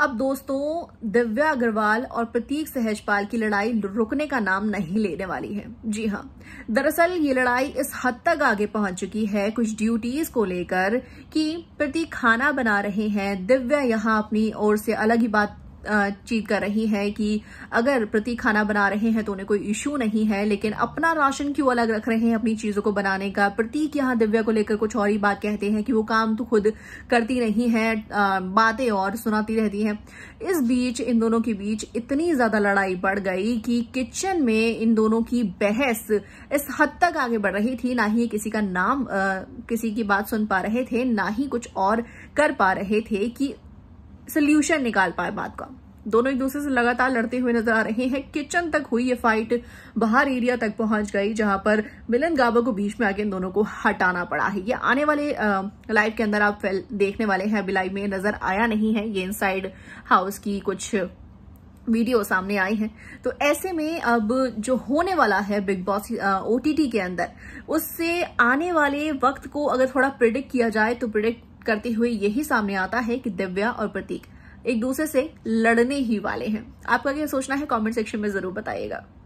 अब दोस्तों दिव्या अग्रवाल और प्रतीक सहजपाल की लड़ाई रुकने का नाम नहीं लेने वाली है जी हाँ दरअसल ये लड़ाई इस हद तक आगे पहुंच चुकी है कुछ ड्यूटीज को लेकर कि प्रतीक खाना बना रहे हैं दिव्या यहाँ अपनी ओर से अलग ही बात चीत कर रही है कि अगर प्रति खाना बना रहे हैं तो उन्हें कोई इश्यू नहीं है लेकिन अपना राशन क्यों अलग रख रहे हैं अपनी चीजों को बनाने का प्रतीक यहाँ दिव्या को लेकर कुछ और ही बात कहते हैं कि वो काम तो खुद करती नहीं है बातें और सुनाती रहती है इस बीच इन दोनों के बीच इतनी ज्यादा लड़ाई बढ़ गई कि किचन में इन दोनों की बहस इस हद तक आगे बढ़ रही थी ना ही किसी का नाम आ, किसी की बात सुन पा रहे थे ना ही कुछ और कर पा रहे थे कि सोल्यूशन निकाल पाए बात का दोनों एक दूसरे से लगातार लड़ते हुए नजर आ रहे हैं किचन तक हुई ये फाइट बाहर एरिया तक पहुंच गई जहां पर मिलन गाबा को बीच में आके इन दोनों को हटाना पड़ा है ये आने वाले लाइव के अंदर आप देखने वाले हैं अभी लाइव में नजर आया नहीं है ये इनसाइड हाउस की कुछ वीडियो सामने आई हैं तो ऐसे में अब जो होने वाला है बिग बॉस ओ के अंदर उससे आने वाले वक्त को अगर थोड़ा प्रिडिक्ट किया जाए तो प्रिडिक्ट करते हुए यही सामने आता है कि दिव्या और प्रतीक एक दूसरे से लड़ने ही वाले हैं आपका क्या सोचना है कमेंट सेक्शन में जरूर बताइएगा